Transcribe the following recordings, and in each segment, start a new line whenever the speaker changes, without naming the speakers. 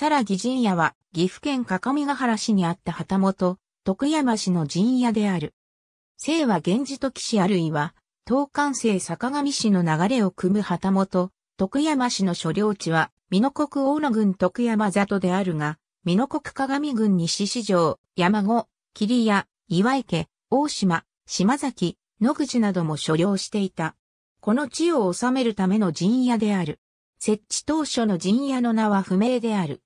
さらぎ陣屋は、岐阜県各務原市にあった旗本、徳山市の陣屋である。姓は源氏と騎士あるいは、東関西坂上市の流れを組む旗本、徳山市の所領地は、美濃国大野郡徳山里であるが、美濃国鏡郡西市城、山子、桐屋、岩池、大島、島崎、野口なども所領していた。この地を治めるための陣屋である。設置当初の陣屋の名は不明である。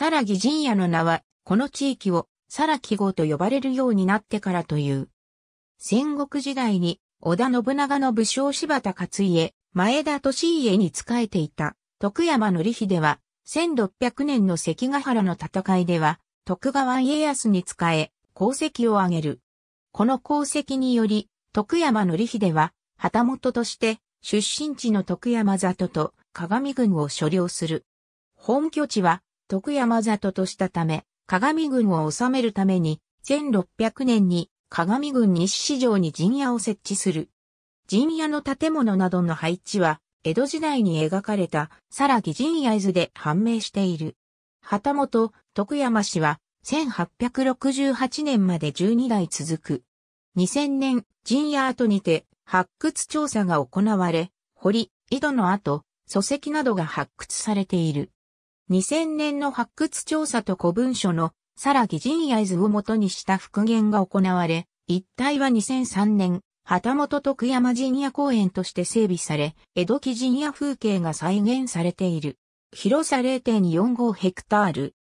サラギ陣屋の名は、この地域を、サラ記号と呼ばれるようになってからという。戦国時代に、織田信長の武将柴田勝家、前田利家に仕えていた、徳山則秀は、1600年の関ヶ原の戦いでは、徳川家康に仕え、功績を挙げる。この功績により、徳山則秀は、旗本として、出身地の徳山里と鏡郡を所領する。本拠地は、徳山里としたため、鏡軍を治めるために、1600年に鏡軍西市場に陣屋を設置する。陣屋の建物などの配置は、江戸時代に描かれた、さらぎ陣屋図で判明している。旗本、徳山氏は、1868年まで12代続く。2000年、陣屋跡にて、発掘調査が行われ、堀、井戸の跡、礎石などが発掘されている。2000年の発掘調査と古文書のさらぎ人や図をもとにした復元が行われ、一帯は2003年、旗本徳山陣屋公園として整備され、江戸期陣屋風景が再現されている。広さ0.45ヘクタール。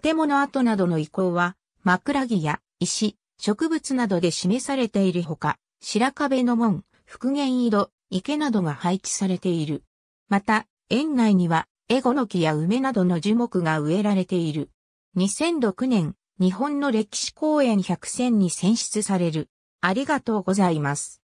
建物跡などの遺構は、枕木や石、植物などで示されているほか、白壁の門、復元井戸、池などが配置されている。また、園内にはエゴノキや梅などの樹木が植えられている。2006年、日本の歴史公園100選に選出される。ありがとうございます。